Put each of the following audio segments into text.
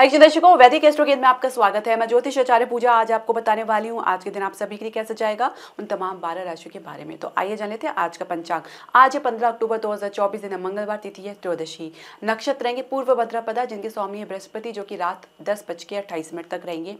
हाय दर्शकों वैदिक एस्ट्रो केंद्र में आपका स्वागत है मैं ज्योतिष आचार्य पूजा आज आपको बताने वाली हूँ आज के दिन आप सभी के लिए कैसे जाएगा उन तमाम बारह राशियों के बारे में तो आइए जान लेते हैं आज का पंचांग आज है पंद्रह अक्टूबर 2024 दिन है मंगलवार तिथि है त्रयोदशी नक्षत्र रहेंगे पूर्व भद्रापदा जिनके स्वामी है बृहस्पति जो कि रात दस बज के अट्ठाईस मिनट तक रहेंगे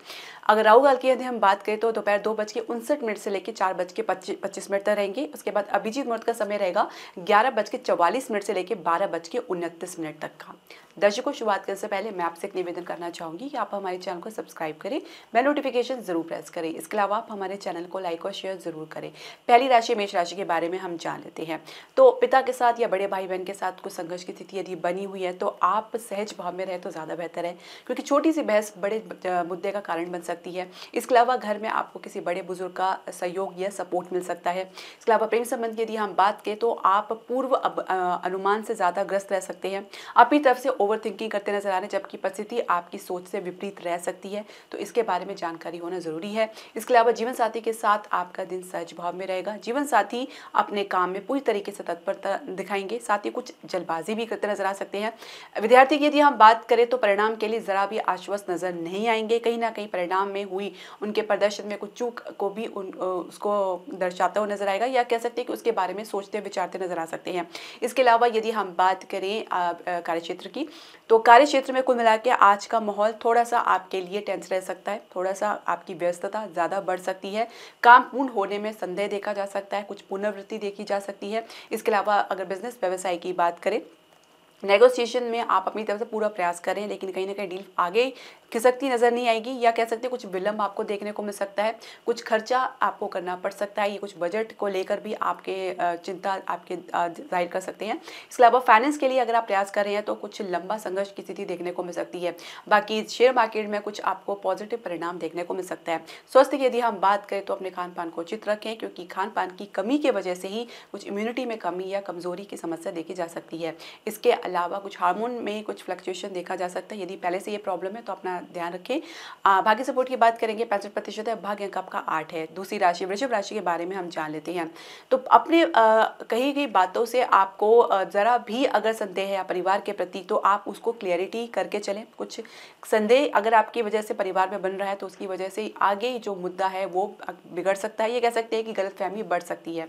अगर राहु काल की यदि हम बात करें तो दोपहर दो बज के उनसठ मिनट से लेकर चार बज के पच्चीस मिनट तक रहेंगे उसके बाद अभिजीत मुहूर्त का समय रहेगा ग्यारह बज के चवालीस मिनट से लेकर बारह बज के उनतीस मिनट तक का दर्शकों शुरुआत करने से पहले मैं आपसे एक निवेदन करना चाहूँगी कि आप हमारे चैनल को सब्सक्राइब करें बेल नोटिफिकेशन ज़रूर प्रेस करें इसके अलावा आप हमारे चैनल को लाइक और शेयर ज़रूर करें पहली राशि मेष राशि के बारे में हम जान लेते हैं तो पिता के साथ या बड़े भाई बहन के साथ कुछ संघर्ष की स्थिति यदि बनी हुई है तो आप सहज भाव में रहें तो ज़्यादा बेहतर है क्योंकि छोटी सी बहस बड़े मुद्दे का कारण बन सकती है इसके अलावा घर में आपको किसी बड़े बुजुर्ग का सहयोग या सपोर्ट मिल सकता है इसके अलावा प्रेम संबंध की यदि हम बात करें तो आप पूर्व अनुमान से ज़्यादा ग्रस्त रह सकते हैं अपनी तरफ से ओवर थिंकिंग करते नजर आ रहे हैं जबकि परिस्थिति आपकी सोच से विपरीत रह सकती है तो इसके बारे में जानकारी होना ज़रूरी है इसके अलावा जीवन साथी के साथ आपका दिन सहज भाव में रहेगा जीवन साथी अपने काम में पूरी तरीके से तत्परता दिखाएंगे साथ ही कुछ जल्दबाजी भी करते नजर आ सकते हैं विद्यार्थी की यदि हम बात करें तो परिणाम के लिए ज़रा भी आश्वस्त नज़र नहीं आएंगे कहीं ना कहीं परिणाम में हुई उनके प्रदर्शन में कुछ चूक को भी उन उसको दर्शाता हुआ नजर आएगा या कह सकते हैं कि उसके बारे में सोचते विचारते नजर आ सकते हैं इसके अलावा यदि हम बात करें कार्यक्षेत्र की तो कार्य क्षेत्र में कुल मिला के आज का माहौल थोड़ा सा आपके लिए टेंस रह सकता है थोड़ा सा आपकी व्यस्तता ज़्यादा बढ़ सकती है काम पूर्ण होने में संदेह देखा जा सकता है कुछ पुनर्वृत्ति देखी जा सकती है इसके अलावा अगर बिजनेस व्यवसाय की बात करें नेगोशिएशन में आप अपनी तरफ से पूरा प्रयास करें लेकिन कहीं ना कहीं डील आगे खिसकती नज़र नहीं आएगी या कह सकते हैं कुछ विलंब आपको देखने को मिल सकता है कुछ खर्चा आपको करना पड़ सकता है ये कुछ बजट को लेकर भी आपके चिंता आपके जाहिर कर सकते हैं इसके अलावा फाइनेंस के लिए अगर आप प्रयास कर रहे हैं तो कुछ लंबा संघर्ष की स्थिति देखने को मिल सकती है बाकी शेयर मार्केट में कुछ आपको पॉजिटिव परिणाम देखने को मिल सकता है स्वास्थ्य की यदि हम बात करें तो अपने खान पान को उचित रखें क्योंकि खान पान की कमी की वजह से ही कुछ इम्यूनिटी में कमी या कमज़ोरी की समस्या देखी जा सकती है इसके अलावा कुछ हार्मोन में कुछ फ्लक्चुएशन देखा जा सकता है यदि पहले से ये प्रॉब्लम है तो अपना ध्यान रखें भाग्य सपोर्ट की बात करेंगे पैंसठ प्रतिशत है भाग्य अंक आपका आठ है दूसरी राशि वृषभ राशि के बारे में हम जान लेते हैं तो अपने कही गई बातों से आपको ज़रा भी अगर संदेह है परिवार के प्रति तो आप उसको क्लियरिटी करके चलें कुछ संदेह अगर आपकी वजह से परिवार में बन रहा है तो उसकी वजह से आगे जो मुद्दा है वो बिगड़ सकता है ये कह सकते हैं कि गलत फहमी बढ़ सकती है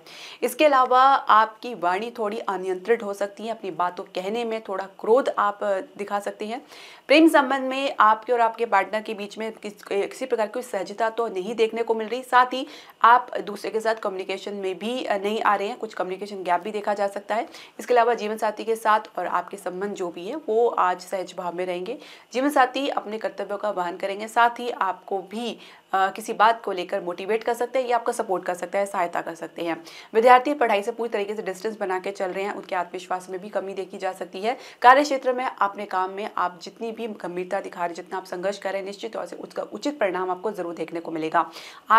इसके अलावा आपकी वाणी थोड़ी अनियंत्रित हो सकती है अपनी बातों कहने में में थोड़ा क्रोध आप दिखा सकती हैं प्रेम संबंध में आपके और आपके पार्टनर के बीच में किस, किसी प्रकार की सहजता तो नहीं देखने को मिल रही साथ ही आप दूसरे के साथ कम्युनिकेशन में भी नहीं आ रहे हैं कुछ कम्युनिकेशन गैप भी देखा जा सकता है इसके अलावा जीवन साथी के साथ और आपके संबंध जो भी है वो आज सहज भाव में रहेंगे जीवन साथी अपने कर्तव्यों का वहन करेंगे साथ ही आपको भी आ, किसी बात को लेकर मोटिवेट कर सकते हैं या आपका सपोर्ट कर सकते हैं सहायता कर सकते हैं विद्यार्थी पढ़ाई से पूरी तरीके से डिस्टेंस बना के चल रहे हैं उनके आत्मविश्वास में भी कमी देखी जा सकती है कार्य क्षेत्र में अपने काम में आप जितनी भी गंभीरता दिखा रहे जितना आप संघर्ष कर रहे हैं निश्चित तौर से उसका उचित परिणाम आपको जरूर देखने को मिलेगा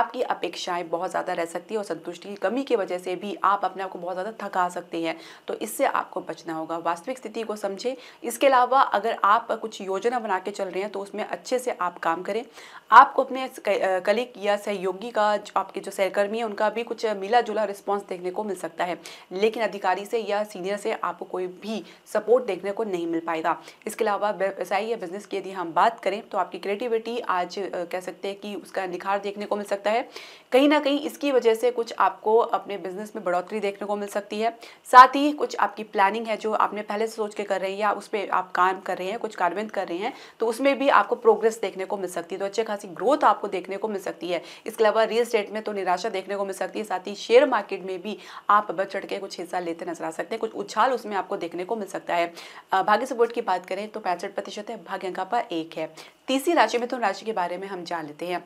आपकी अपेक्षाएं बहुत ज़्यादा रह सकती है और संतुष्टि की कमी की वजह से भी आप अपने आप को बहुत ज़्यादा थका सकते हैं तो इससे आपको बचना होगा वास्तविक स्थिति को समझें इसके अलावा अगर आप कुछ योजना बना के चल रहे हैं तो उसमें अच्छे से आप काम करें आपको अपने कलिक या सहयोगी का आपके जो सहकर्मी है उनका भी कुछ मिला जुला रिस्पॉन्स देखने को मिल सकता है लेकिन अधिकारी से या सीनियर से आपको कोई भी सपोर्ट देखने को नहीं मिल पाएगा इसके अलावा व्यवसाय या बिजनेस की यदि हम बात करें तो आपकी क्रिएटिविटी आज कह सकते हैं कि उसका निखार देखने को मिल सकता है कहीं ना कहीं इसकी वजह से कुछ आपको अपने बिजनेस में बढ़ोतरी देखने को मिल सकती है साथ ही कुछ आपकी प्लानिंग है जो आपने पहले से सोच के कर रही है या उस पर आप काम कर रहे हैं कुछ कार्यवंत कर रहे हैं तो उसमें भी आपको प्रोग्रेस देखने को मिल सकती है तो अच्छे खासी ग्रोथ आपको देखने देखने को मिल सकती है इसके अलावा रियल स्टेट में तो निराशा देखने को मिल सकती है साथ ही शेयर मार्केट में भी आप बढ़ चढ़ के कुछ हिस्सा लेते नजर आ सकते हैं कुछ उछाल उसमें आपको देखने को मिल सकता है भाग्य सपोर्ट की बात करें तो पैंसठ प्रतिशत है भाग्य अंका पर एक है तीसरी राशि मिथुन तो राशि के बारे में हम जान लेते हैं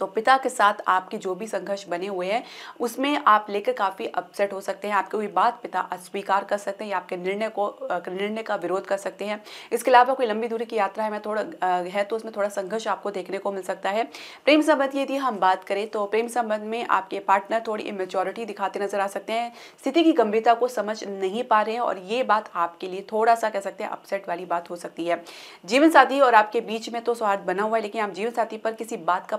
तो पिता के साथ आपके जो भी संघर्ष बने हुए हैं उसमें आप लेकर काफ़ी अपसेट हो सकते हैं आपकी कोई बात पिता अस्वीकार कर सकते हैं या आपके निर्णय को निर्णय का विरोध कर सकते हैं इसके अलावा कोई लंबी दूरी की यात्रा है मैं थोड़ा है तो उसमें थोड़ा संघर्ष आपको देखने को मिल सकता है प्रेम संबंध यदि हम बात करें तो प्रेम संबंध में आपके पार्टनर थोड़ी इमेच्योरिटी दिखाते नजर आ सकते हैं स्थिति की गंभीरता को समझ नहीं पा रहे हैं और ये बात आपके लिए थोड़ा सा कह सकते हैं अपसेट वाली बात हो सकती है जीवन साथी और आपके बीच में तो सौहार्द बना हुआ है लेकिन आप जीवन साथी पर किसी बात का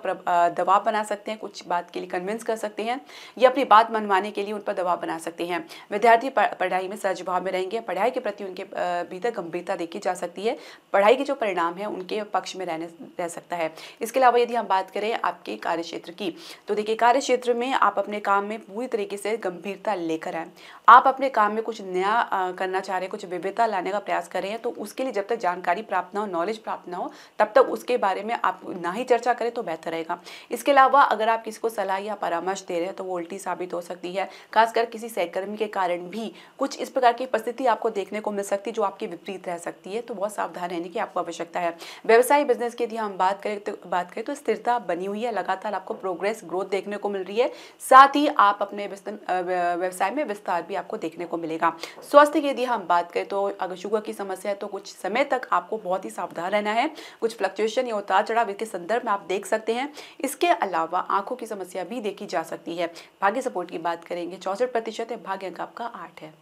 दबाव बना सकते हैं कुछ बात के लिए कन्विंस कर सकते हैं या अपनी बात मनवाने के लिए उन पर दबाव बना सकते हैं विद्यार्थी पढ़ाई में सजभाव में रहेंगे पढ़ाई के प्रति उनके भीतर गंभीरता देखी जा सकती है पढ़ाई के जो परिणाम है उनके पक्ष में रहने रह सकता है इसके अलावा यदि हम बात करें आपके कार्य क्षेत्र की तो देखिए कार्य क्षेत्र में आप अपने काम में पूरी तरीके से गंभीरता लेकर आए आप अपने काम में कुछ नया करना चाह रहे हैं कुछ विविधता लाने का प्रयास कर रहे हैं तो उसके लिए जब तक जानकारी प्राप्त ना हो नॉलेज प्राप्त ना हो तब तक उसके बारे में आप ना ही चर्चा करें तो बेहतर रहेगा इसके अलावा अगर आप किसी को सलाह या परामर्श दे रहे हैं तो वो उल्टी साबित हो सकती है खासकर किसी सहकर्मी के कारण भी कुछ इस प्रकार की परिस्थिति आपको देखने को मिल सकती है जो आपके विपरीत रह सकती है तो बहुत सावधान रहने की आपको आवश्यकता है व्यवसाय बिजनेस की यदि हम बात करें तो बात करें तो स्थिरता बनी हुई है लगातार आपको प्रोग्रेस ग्रोथ देखने को मिल रही है साथ ही आप अपने व्यवसाय में विस्तार भी आपको देखने को मिलेगा स्वास्थ्य की यदि हम बात करें तो अगर शुगर की समस्या है तो कुछ समय तक आपको बहुत ही सावधान रहना है कुछ फ्लक्चुएशन या उतार चढ़ाव इसके संदर्भ में आप देख सकते हैं इसके अलावा आंखों की समस्या भी देखी जा सकती है भाग्य सपोर्ट की बात करेंगे चौसठ प्रतिशत है भाग्य अंक आपका आठ है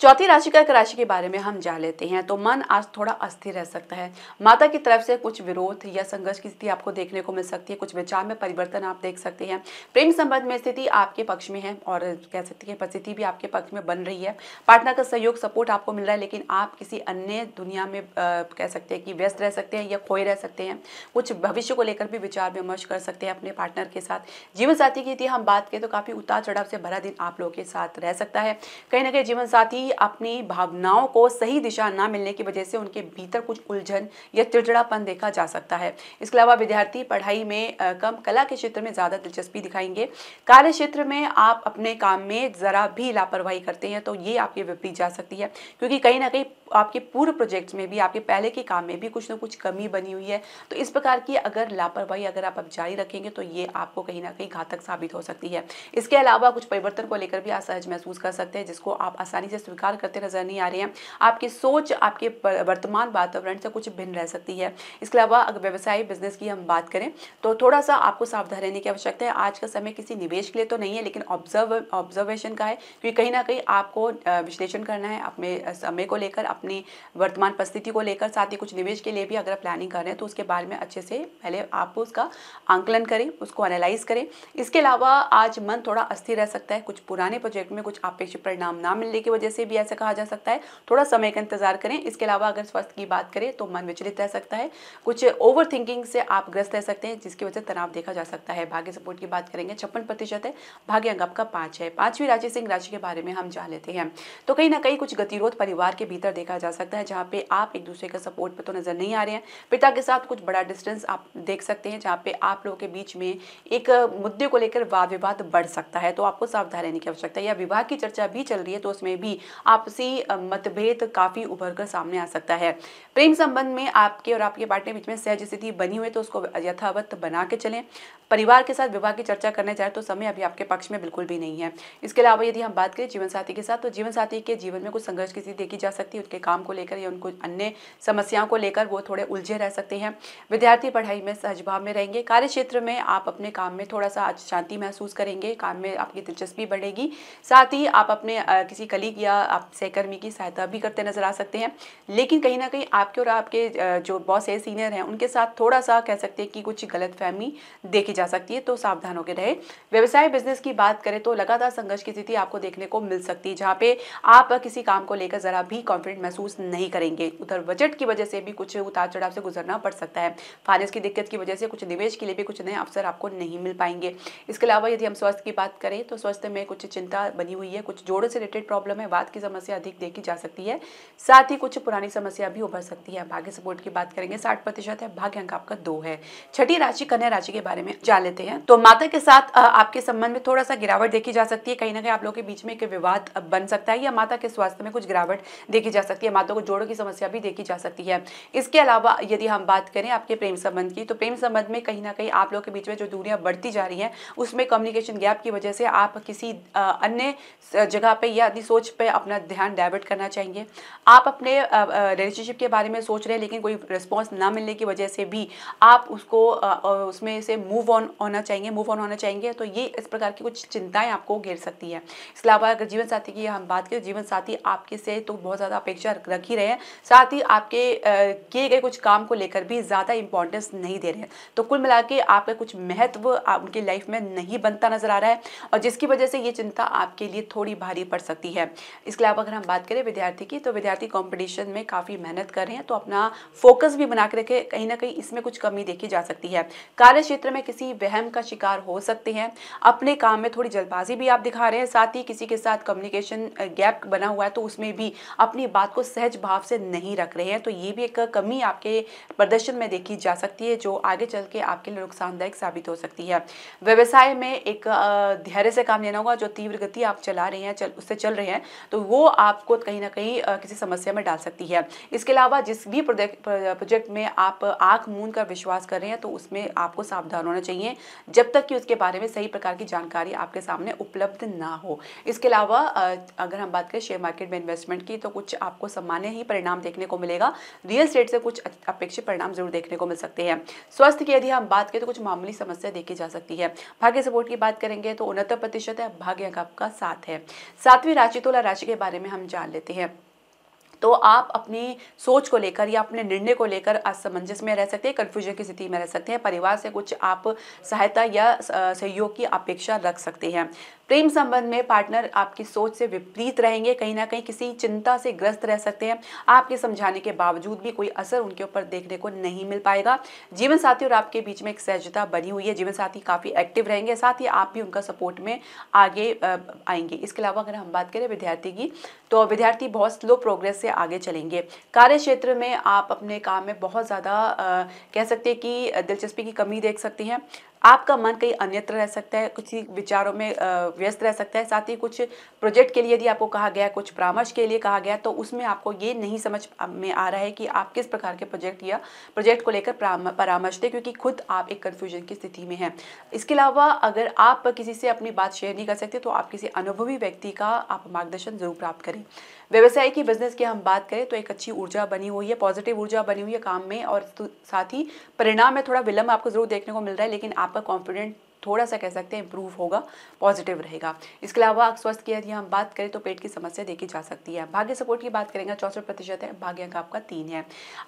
चौथी राशि का एक राशि के बारे में हम जान लेते हैं तो मन आज थोड़ा अस्थिर रह सकता है माता की तरफ से कुछ विरोध या संघर्ष की स्थिति आपको देखने को मिल सकती है कुछ विचार में परिवर्तन आप देख सकते हैं प्रेम संबंध में स्थिति आपके पक्ष में है और कह सकते हैं परिस्थिति भी आपके पक्ष में बन रही है पार्टनर का सहयोग सपोर्ट आपको मिल रहा है लेकिन आप किसी अन्य दुनिया में कह सकते हैं कि व्यस्त रह सकते हैं या खोए रह सकते हैं कुछ भविष्य को लेकर भी विचार विमर्श कर सकते हैं अपने पार्टनर के साथ जीवन साथी की यदि हम बात करें तो काफ़ी उतार चढ़ाव से भरा दिन आप लोगों के साथ रह सकता है कहीं ना कहीं जीवन साथी कि अपनी भावनाओं को सही दिशा ना मिलने की वजह से उनके भीतर कुछ उलझन या चिड़चिड़ापन देखा जा सकता है इसके अलावा विद्यार्थी पढ़ाई में कम कला के क्षेत्र में ज़्यादा दिलचस्पी दिखाएंगे कार्य क्षेत्र में आप अपने काम में ज़रा भी लापरवाही करते हैं तो ये आपके विपरीत जा सकती है क्योंकि कहीं ना कहीं आपके पूर्व प्रोजेक्ट्स में भी आपके पहले के काम में भी कुछ ना कुछ कमी बनी हुई है तो इस प्रकार की अगर लापरवाही अगर आप अब जारी रखेंगे तो ये आपको कहीं ना कहीं घातक साबित हो सकती है इसके अलावा कुछ परिवर्तन को लेकर भी आप सहज महसूस कर सकते हैं जिसको आप आसानी से इनकार करते नजर नहीं आ रहे हैं आपकी सोच आपके वर्तमान वातावरण से कुछ भिन्न रह सकती है इसके अलावा अगर व्यवसाय बिजनेस की हम बात करें तो थोड़ा सा आपको सावधान रहने की आवश्यकता है आज का समय किसी निवेश के लिए तो नहीं है लेकिन ऑब्जर्व ऑब्जर्वेशन का है क्योंकि कहीं ना कहीं आपको विश्लेषण करना है अपने समय को लेकर अपनी वर्तमान परिस्थिति को लेकर साथ ही कुछ निवेश के लिए भी अगर आप प्लानिंग कर रहे हैं तो उसके बारे में अच्छे से पहले आप उसका आंकलन करें उसको एनालाइज करें इसके अलावा आज मन थोड़ा अस्थिर रह सकता है कुछ पुराने प्रोजेक्ट में कुछ अपेक्षित परिणाम ना मिलने की वजह से भी ऐसा कहा जा सकता है थोड़ा समय का इंतजार करें इसके अलावा अगर स्वास्थ्य की बात करें तो मन विचलित रह सकता है कुछ ओवर थिंकिंग से आप ग्रस्त रह सकते हैं जिसकी वजह से तनाव देखा जा सकता है भाग्य सपोर्ट की बात करेंगे छप्पन प्रतिशत है भाग्य अंग आपका पाँच है पाँचवीं राशि सिंह राशि के बारे में हम जान लेते हैं तो कहीं ना कहीं कुछ गतिरोध परिवार के भीतर देखा जा सकता है जहाँ पे आप एक दूसरे का सपोर्ट पर तो नजर नहीं आ रहे हैं पिता के साथ कुछ बड़ा डिस्टेंस आप देख सकते हैं जहाँ पे आप लोगों के बीच में एक मुद्दे को लेकर वाद विवाद बढ़ सकता है तो आपको सावधान रहने की आवश्यकता है या विवाह की चर्चा भी चल रही है तो उसमें भी आपसी मतभेद काफ़ी उभर कर सामने आ सकता है प्रेम संबंध में आपके और आपके पार्टनर बीच में सहज स्थिति बनी हुई तो उसको यथावत बना के चलें परिवार के साथ विवाह की चर्चा करने जाए तो समय अभी आपके पक्ष में बिल्कुल भी नहीं है इसके अलावा यदि हम बात करें जीवन साथी के साथ तो जीवन साथी के जीवन में कुछ संघर्ष की स्थिति देखी जा सकती है उनके काम को लेकर या उनको अन्य समस्याओं को लेकर वो थोड़े उलझे रह सकते हैं विद्यार्थी पढ़ाई में सहजभाव में रहेंगे कार्य क्षेत्र में आप अपने काम में थोड़ा सा आज शांति महसूस करेंगे काम में आपकी दिलचस्पी बढ़ेगी साथ ही आप अपने किसी कलीग या आप सहकर्मी की सहायता भी करते नजर आ सकते हैं लेकिन कहीं ना कहीं आपके और आपके जो बॉस है सीनियर हैं उनके साथ थोड़ा सा कह सकते हैं कि कुछ गलत फहमी देखी जा सकती है तो सावधान होकर रहे व्यवसाय बिजनेस की बात करें तो लगातार संघर्ष की स्थिति आपको देखने को मिल सकती है जहाँ पे आप किसी काम को लेकर जरा भी कॉन्फिडेंट महसूस नहीं करेंगे उधर बजट की वजह से भी कुछ उतार चढ़ाव से गुजरना पड़ सकता है फाइनेंस की दिक्कत की वजह से कुछ निवेश के लिए भी कुछ नए अवसर आपको नहीं मिल पाएंगे इसके अलावा यदि हम स्वास्थ्य की बात करें तो स्वास्थ्य में कुछ चिंता बनी हुई है कुछ जोड़ों से रिलेटेड प्रॉब्लम है वाद वाद की समस्या अधिक देखी जा सकती है साथ ही कुछ पुरानी समस्या भी उभर सकती है भाग्य सपोर्ट की बात करेंगे साठ प्रतिशत है भाग्य अंक आपका दो है छठी राशि कन्या राशि के बारे में जान लेते हैं तो माता के साथ आपके संबंध में थोड़ा सा गिरावट देखी जा सकती है कहीं ना कहीं आप लोगों के बीच में एक विवाद बन सकता है या माता के स्वास्थ्य में कुछ गिरावट देखी जा सकती है माता को जोड़ों की समस्या भी देखी जा सकती है इसके अलावा यदि हम बात करें आपके प्रेम संबंध की तो प्रेम संबंध में कहीं ना कहीं आप लोगों के बीच में जो दूरियां बढ़ती जा रही हैं उसमें कम्युनिकेशन गैप की वजह से आप किसी अन्य जगह पे या अपनी सोच पे अपना ध्यान डाइवर्ट करना चाहिए आप अपने रिलेशनशिप के बारे में सोच रहे हैं लेकिन कोई रिस्पॉन्स ना मिलने की वजह से भी आप उसको उसमें से मूव ऑन होना चाहिए मूव ऑन होना चाहिए तो ये इस प्रकार की कुछ चिंताएं आपको घेर सकती है इसके अलावा अगर जीवन साथी की हम बात करें जीवन साथी आपके से तो बहुत ज़्यादा अपेक्षा रख ही रहे हैं साथ ही आपके किए गए कुछ काम को लेकर भी ज़्यादा इंपॉर्टेंस नहीं दे रहे हैं तो कुल मिला के आपका कुछ महत्व उनकी लाइफ में नहीं बनता नज़र आ रहा है और जिसकी वजह से ये चिंता आपके लिए थोड़ी भारी पड़ सकती है इसके अलावा अगर हम बात करें विद्यार्थी की तो विद्यार्थी कॉम्पिटिशन में काफ़ी मेहनत कर रहे हैं तो अपना फोकस भी बना के रखें कहीं ना कहीं इसमें कुछ कमी देखी जा सकती है कार्य क्षेत्र में किसी वहम का शिकार हो सकते हैं अपने काम में थोड़ी जल्दबाजी भी आप दिखा रहे हैं साथ ही किसी के साथ कम्युनिकेशन गैप बना हुआ है तो उसमें भी अपनी बात को सहज भाव से नहीं रख रहे हैं तो ये भी एक कमी आपके प्रदर्शन में देखी जा सकती है जो आगे चल के आपके लिए नुकसानदायक साबित हो सकती है व्यवसाय में एक धैर्य से काम लेना होगा जो तीव्र गति आप चला रहे हैं चल उससे चल रहे हैं तो तो वो आपको कहीं ना कहीं किसी समस्या में डाल सकती है इसके अलावा जिस भी प्रोजेक्ट में आप आंख मूंद कर विश्वास कर रहे हैं तो उसमें आपको सावधान होना चाहिए जब तक कि उसके बारे में सही प्रकार की जानकारी आपके सामने उपलब्ध ना हो इसके अलावा अगर हम बात करें शेयर मार्केट में इन्वेस्टमेंट की तो कुछ आपको सामान्य ही परिणाम देखने को मिलेगा रियल स्टेट से कुछ अपेक्षित परिणाम जरूर देखने को मिल सकते हैं स्वास्थ्य की यदि हम बात करें तो कुछ मामूली समस्या देखी जा सकती है भाग्य सपोर्ट की बात करेंगे तो उनहत्तर प्रतिशत है भाग्य का आपका साथ है सातवीं राशि तुला राशि राशि के बारे में हम जान लेते हैं तो आप अपनी सोच को लेकर या अपने निर्णय को लेकर असमंजस में रह सकते हैं कन्फ्यूजन की स्थिति में रह सकते हैं परिवार से कुछ आप सहायता या सहयोग की अपेक्षा रख सकते हैं प्रेम संबंध में पार्टनर आपकी सोच से विपरीत रहेंगे कहीं ना कहीं किसी चिंता से ग्रस्त रह सकते हैं आपके समझाने के बावजूद भी कोई असर उनके ऊपर देखने को नहीं मिल पाएगा जीवन साथी और आपके बीच में एक सहजता बनी हुई है जीवन साथी काफ़ी एक्टिव रहेंगे साथ ही आप भी उनका सपोर्ट में आगे आएंगे इसके अलावा अगर हम बात करें विद्यार्थी की तो विद्यार्थी बहुत स्लो प्रोग्रेस से आगे चलेंगे कार्य क्षेत्र में आप अपने काम में बहुत ज़्यादा कह सकते हैं कि दिलचस्पी की कमी देख सकते हैं आपका मन कहीं अन्यत्र रह सकता है कुछ विचारों में व्यस्त रह सकता है साथ ही कुछ प्रोजेक्ट के लिए यदि आपको कहा गया कुछ परामर्श के लिए कहा गया तो उसमें आपको ये नहीं समझ में आ रहा है कि आप किस प्रकार के प्रोजेक्ट या प्रोजेक्ट को लेकर परामर्श दें क्योंकि खुद आप एक कन्फ्यूजन की स्थिति में हैं इसके अलावा अगर आप किसी से अपनी बात शेयर नहीं कर सकते तो आप किसी अनुभवी व्यक्ति का आप मार्गदर्शन जरूर प्राप्त करें व्यवसाय की बिजनेस की हम बात करें तो एक अच्छी ऊर्जा बनी हुई है पॉजिटिव ऊर्जा बनी हुई है काम में और तो साथ ही परिणाम में थोड़ा विलंब आपको जरूर देखने को मिल रहा है लेकिन आपका कॉन्फिडेंट थोड़ा सा कह सकते हैं इम्प्रूव होगा पॉजिटिव रहेगा इसके अलावा स्वस्थ की यदि हम बात करें तो पेट की समस्या देखी जा सकती है भाग्य सपोर्ट की बात करेंगे चौसठ प्रतिशत है भाग्य अंक आपका तीन है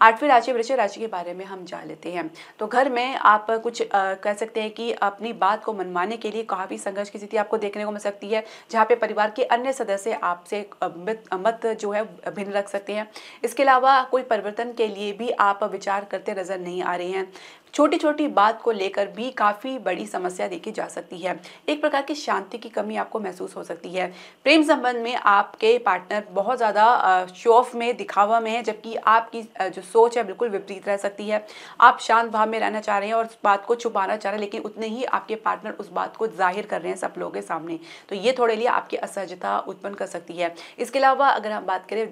आठवीं राशि वृक्ष राशि के बारे में हम जान लेते हैं तो घर में आप कुछ कह सकते हैं कि अपनी बात को मनवाने के लिए काफ़ी संघर्ष की स्थिति आपको देखने को मिल सकती है जहाँ पे परिवार के अन्य सदस्य आपसे मत जो है भिन्न रख सकते हैं इसके अलावा कोई परिवर्तन के लिए भी आप विचार करते नजर नहीं आ रहे हैं छोटी छोटी बात को लेकर भी काफ़ी बड़ी समस्या देखी जा सकती है एक प्रकार की शांति की कमी आपको महसूस हो सकती है प्रेम संबंध में आपके पार्टनर बहुत ज़्यादा शो ऑफ में दिखावा में है जबकि आपकी जो सोच है बिल्कुल विपरीत रह सकती है आप शांत भाव में रहना चाह रहे हैं और उस बात को छुपाना चाह रहे हैं लेकिन उतने ही आपके पार्टनर उस बात को जाहिर कर रहे हैं सब लोगों के सामने तो ये थोड़े लिए आपकी असहजता उत्पन्न कर सकती है इसके अलावा अगर हम बात करें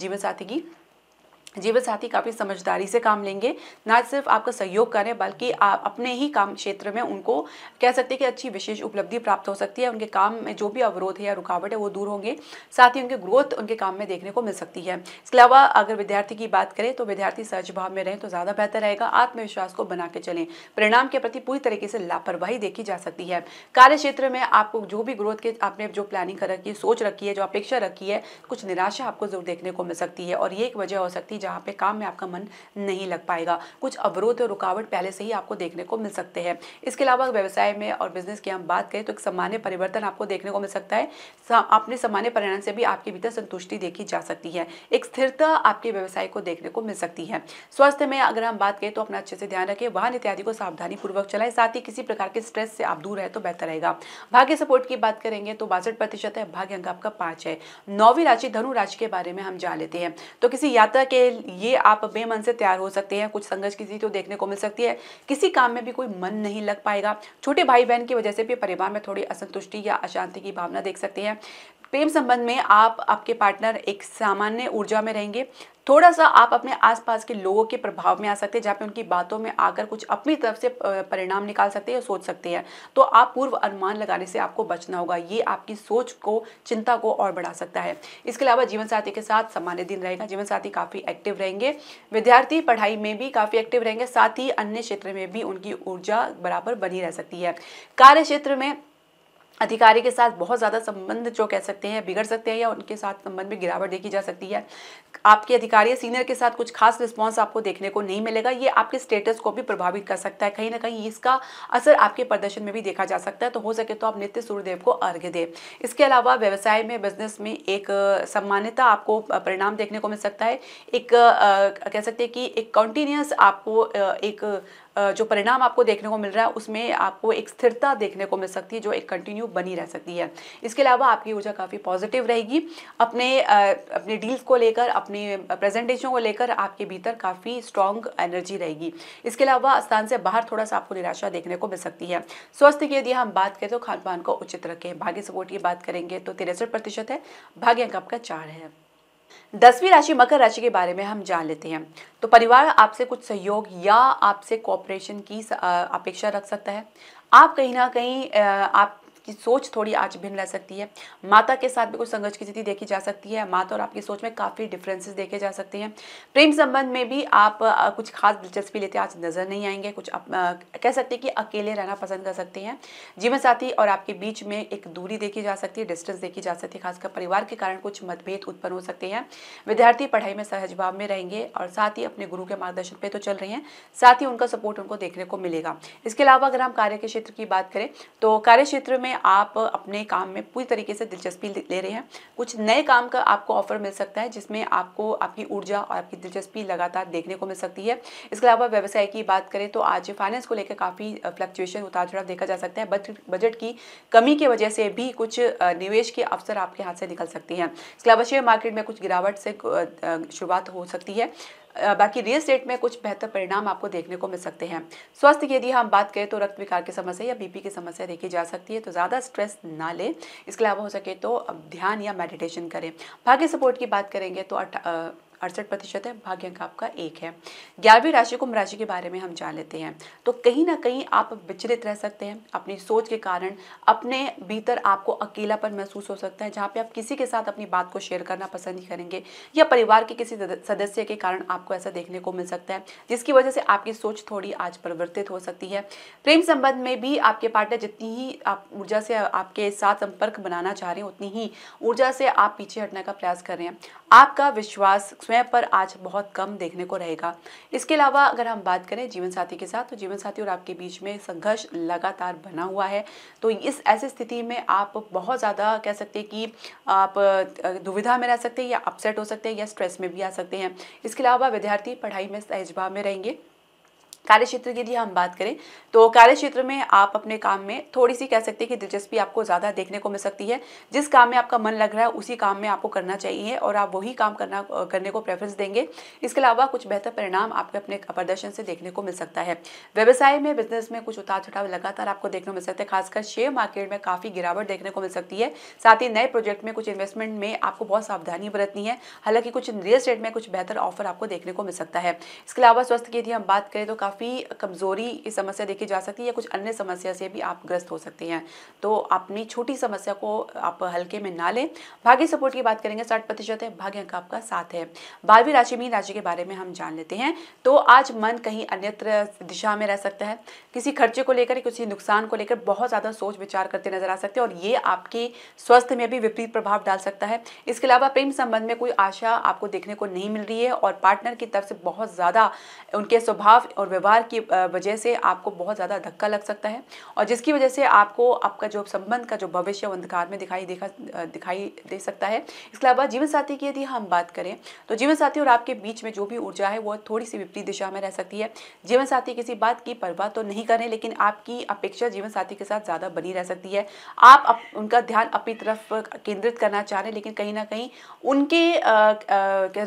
जीवन साथी की जीवन साथी काफ़ी समझदारी से काम लेंगे ना सिर्फ आपका सहयोग करें बल्कि आप अपने ही काम क्षेत्र में उनको कह सकते हैं कि अच्छी विशेष उपलब्धि प्राप्त हो सकती है उनके काम में जो भी अवरोध है या रुकावट है वो दूर होंगे साथ ही उनके ग्रोथ उनके काम में देखने को मिल सकती है इसके अलावा अगर विद्यार्थी की बात करें तो विद्यार्थी सहज भाव में रहें तो ज़्यादा बेहतर रहेगा आत्मविश्वास को बना के चलें परिणाम के प्रति पूरी तरीके से लापरवाही देखी जा सकती है कार्य क्षेत्र में आपको जो भी ग्रोथ के आपने जो प्लानिंग कर रखी है सोच रखी है जो अपेक्षा रखी है कुछ निराशा आपको जरूर देखने को मिल सकती है और ये एक वजह हो सकती है जहाँ पे काम में आपका मन नहीं लग पाएगा कुछ अवरोध और रुकावट पहले से ही आपको देखने को मिल सकते हैं इसके अलावा व्यवसाय में और बिजनेस की हम बात करें तो एक सामान्य परिवर्तन आपको देखने को मिल सकता है अपने सामान्य परिणाम से भी आपके भीतर संतुष्टि देखी जा सकती है एक स्थिरता आपके व्यवसाय को देखने को मिल सकती है स्वास्थ्य में अगर हम बात करें तो अपना अच्छे से ध्यान रखें वाहन इत्यादि को सावधानी पूर्वक चलाएं साथ ही किसी प्रकार के स्ट्रेस से आप दूर रहे तो बेहतर रहेगा भाग्य सपोर्ट की बात करेंगे तो बासठ प्रतिशत है भाग्य अंक आपका पांच है नौवीं राशि धनु राशि के बारे में हम जान लेते हैं तो किसी यात्रा के ये आप बेमन से तैयार हो सकते हैं कुछ संघर्ष किसी तो देखने को मिल सकती है किसी काम में भी कोई मन नहीं लग पाएगा छोटे भाई बहन की वजह से भी परिवार में थोड़ी असंतुष्टि या अशांति की भावना देख सकते हैं प्रेम संबंध में आप आपके पार्टनर एक सामान्य ऊर्जा में रहेंगे थोड़ा सा आप अपने आसपास के लोगों के प्रभाव में आ सकते हैं जहाँ पे उनकी बातों में आकर कुछ अपनी तरफ से परिणाम निकाल सकते हैं या सोच सकते हैं तो आप पूर्व अनुमान लगाने से आपको बचना होगा ये आपकी सोच को चिंता को और बढ़ा सकता है इसके अलावा जीवन साथी के साथ सामान्य दिन रहेगा जीवन साथी काफ़ी एक्टिव रहेंगे विद्यार्थी पढ़ाई में भी काफ़ी एक्टिव रहेंगे साथ ही अन्य क्षेत्र में भी उनकी ऊर्जा बराबर बनी रह सकती है कार्य क्षेत्र में अधिकारी के साथ बहुत ज़्यादा संबंध जो कह सकते हैं बिगड़ सकते हैं या उनके साथ संबंध में गिरावट देखी जा सकती है आपके अधिकारी या सीनियर के साथ कुछ खास रिस्पॉन्स आपको देखने को नहीं मिलेगा ये आपके स्टेटस को भी प्रभावित कर सकता है कहीं ना कहीं इसका असर आपके प्रदर्शन में भी देखा जा सकता है तो हो सके तो आप नित्य सूर्यदेव को अर्घ्य दें इसके अलावा व्यवसाय में बिजनेस में एक सम्मान्यता आपको परिणाम देखने को मिल सकता है एक कह सकते हैं कि एक कंटिन्यूस आपको एक जो परिणाम आपको देखने को मिल रहा है उसमें आपको एक स्थिरता देखने को मिल सकती है जो एक कंटिन्यू बनी रह सकती है इसके अलावा आपकी ऊर्जा काफ़ी पॉजिटिव रहेगी अपने अपने डील्स को लेकर अपने प्रेजेंटेशन को लेकर आपके भीतर काफ़ी स्ट्रॉन्ग एनर्जी रहेगी इसके अलावा स्थान से बाहर थोड़ा सा आपको निराशा देखने को मिल सकती है स्वास्थ्य की यदि हम बात करें तो खान पान को उचित रखें भाग्य सपोर्ट की बात करेंगे तो तिरसठ प्रतिशत है भाग्य अंक आपका चार है दसवीं राशि मकर राशि के बारे में हम जान लेते हैं तो परिवार आपसे कुछ सहयोग या आपसे कॉपरेशन की अपेक्षा रख सकता है आप कहीं ना कहीं आप की सोच थोड़ी आज भिन्न रह सकती है माता के साथ भी कुछ संघर्ष की स्थिति देखी जा सकती है माता और आपकी सोच में काफ़ी डिफरेंसेस देखे जा सकते हैं प्रेम संबंध में भी आप कुछ खास दिलचस्पी लेते आज नजर नहीं आएंगे कुछ आप, आ, कह सकते हैं कि अकेले रहना पसंद कर सकते हैं जीवन साथी और आपके बीच में एक दूरी देखी जा सकती है डिस्टेंस देखी जा सकती है खासकर परिवार के कारण कुछ मतभेद उत्पन्न हो सकते हैं विद्यार्थी पढ़ाई में सहज भाव में रहेंगे और साथ ही अपने गुरु के मार्गदर्शन पे तो चल रहे हैं साथ ही उनका सपोर्ट उनको देखने को मिलेगा इसके अलावा अगर हम कार्य के क्षेत्र की बात करें तो कार्य क्षेत्र में में आप अपने काम में पूरी तरीके से दिलचस्पी ले रहे हैं कुछ नए काम का आपको ऑफर मिल सकता है जिसमें आपको आपकी ऊर्जा और आपकी दिलचस्पी लगातार देखने को मिल सकती है इसके अलावा व्यवसाय की बात करें तो आज फाइनेंस को लेकर काफ़ी फ्लक्चुएशन उतार चढ़ाव देखा जा सकता है बजट की कमी की वजह से भी कुछ निवेश के अवसर आपके हाथ से निकल सकते हैं इसके अलावा शेयर मार्केट में कुछ गिरावट से शुरुआत हो सकती है बाकी रियल स्टेट में कुछ बेहतर परिणाम आपको देखने को मिल सकते हैं स्वास्थ्य की यदि हम बात करें तो रक्त विकार की समस्या या बीपी की समस्या देखी जा सकती है तो ज़्यादा स्ट्रेस ना लें इसके अलावा हो सके तो ध्यान या मेडिटेशन करें भाग्य सपोर्ट की बात करेंगे तो अड़सठ प्रतिशत है भाग्य अंक आपका एक है ग्यारहवीं राशि कुंभ राशि के बारे में हम जान लेते हैं तो कहीं ना कहीं आप विचलित रह सकते हैं अपनी सोच के कारण अपने भीतर आपको अकेलापन महसूस हो सकता है जहाँ पे आप किसी के साथ अपनी बात को शेयर करना पसंद नहीं करेंगे या परिवार के किसी सदस्य के कारण आपको ऐसा देखने को मिल सकता है जिसकी वजह से आपकी सोच थोड़ी आज परिवर्तित हो सकती है प्रेम संबंध में भी आपके पार्टनर जितनी ही आप ऊर्जा से आपके साथ संपर्क बनाना चाह रहे हैं उतनी ही ऊर्जा से आप पीछे हटने का प्रयास कर रहे हैं आपका विश्वास है पर आज बहुत कम देखने को रहेगा इसके अलावा अगर हम बात करें जीवन साथी के साथ तो जीवन साथी और आपके बीच में संघर्ष लगातार बना हुआ है तो इस ऐसी स्थिति में आप बहुत ज़्यादा कह सकते हैं कि आप दुविधा में रह सकते हैं या अपसेट हो सकते हैं या स्ट्रेस में भी आ सकते हैं इसके अलावा विद्यार्थी पढ़ाई में सहजभाव में रहेंगे कार्य क्षेत्र की यदि हम बात करें तो कार्य क्षेत्र में आप अपने काम में थोड़ी सी कह सकते हैं कि दिलचस्पी आपको ज़्यादा देखने को मिल सकती है जिस काम में आपका मन लग रहा है उसी काम में आपको करना चाहिए और आप वही काम करना करने को प्रेफरेंस देंगे इसके अलावा कुछ बेहतर परिणाम आपके अपने प्रदर्शन से देखने को मिल सकता है व्यवसाय में बिजनेस में कुछ उतार चढ़ाव लगातार आपको देखने को मिल सकता है खासकर शेयर मार्केट में काफ़ी गिरावट देखने को मिल सकती है साथ ही नए प्रोजेक्ट में कुछ इन्वेस्टमेंट में आपको बहुत सावधानी बरतनी है हालांकि कुछ रियल स्टेट में कुछ बेहतर ऑफर आपको देखने को मिल सकता है इसके अलावा स्वास्थ्य की यदि हम बात करें तो काफ़ी काफ़ी कमज़ोरी इस समस्या देखी जा सकती है या कुछ अन्य समस्या से भी आप ग्रस्त हो सकते हैं तो अपनी छोटी समस्या को आप हल्के में ना लें भाग्य सपोर्ट की बात करेंगे साठ प्रतिशत है भाग्य अंक आपका साथ है बारहवीं राशि मीन राशि के बारे में हम जान लेते हैं तो आज मन कहीं अन्यत्र दिशा में रह सकता है किसी खर्चे को लेकर किसी नुकसान को लेकर बहुत ज़्यादा सोच विचार करते नजर आ सकते हैं और ये आपके स्वास्थ्य में भी विपरीत प्रभाव डाल सकता है इसके अलावा प्रेम संबंध में कोई आशा आपको देखने को नहीं मिल रही है और पार्टनर की तरफ से बहुत ज़्यादा उनके स्वभाव और व्यवहार की वजह से आपको बहुत ज़्यादा धक्का लग सकता है और जिसकी वजह से आपको आपका जो संबंध का जो भविष्य वो अंधकार में दिखाई देखा दिखाई दे सकता है इसके अलावा जीवन साथी की यदि हम बात करें तो जीवन साथी और आपके बीच में जो भी ऊर्जा है वो थोड़ी सी विपरीत दिशा में रह सकती है जीवन साथी किसी बात की परवाह तो नहीं करें लेकिन आपकी अपेक्षा जीवन साथी के साथ ज़्यादा बनी रह सकती है आप उनका ध्यान अपनी तरफ केंद्रित करना चाह रहे हैं लेकिन कहीं ना कहीं उनके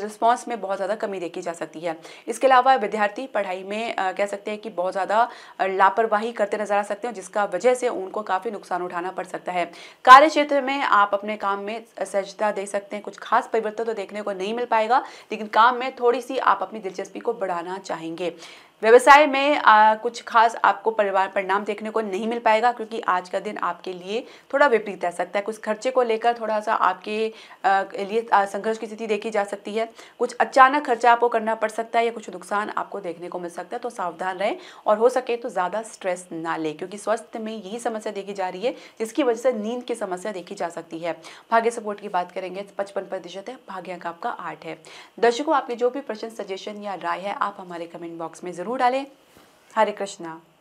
रिस्पॉन्स में बहुत ज़्यादा कमी देखी जा सकती है इसके अलावा विद्यार्थी पढ़ाई में कह सकते हैं कि बहुत ज़्यादा लापरवाही करते नजर आ सकते हैं जिसका वजह से उनको काफ़ी नुकसान उठाना पड़ सकता है कार्य क्षेत्र में आप अपने काम में सहजता दे सकते हैं कुछ खास परिवर्तन तो देखने को नहीं मिल पाएगा लेकिन काम में थोड़ी सी आप अपनी दिलचस्पी को बढ़ाना चाहेंगे व्यवसाय में आ, कुछ खास आपको परिवार परिणाम देखने को नहीं मिल पाएगा क्योंकि आज का दिन आपके लिए थोड़ा विपरीत रह सकता है कुछ खर्चे को लेकर थोड़ा सा आपके आ, लिए संघर्ष की स्थिति देखी जा सकती है कुछ अचानक खर्चा आपको करना पड़ सकता है या कुछ नुकसान आपको देखने को मिल सकता है तो सावधान रहें और हो सके तो ज़्यादा स्ट्रेस ना लें क्योंकि स्वास्थ्य में यही समस्या देखी जा रही है जिसकी वजह से नींद की समस्या देखी जा सकती है भाग्य सपोर्ट की बात करेंगे पचपन प्रतिशत है भाग्यांक आपका आठ है दर्शकों आपके जो भी प्रश्न सजेशन या राय है आप हमारे कमेंट बॉक्स में जरूर ज़रूर डालें हरे कृष्णा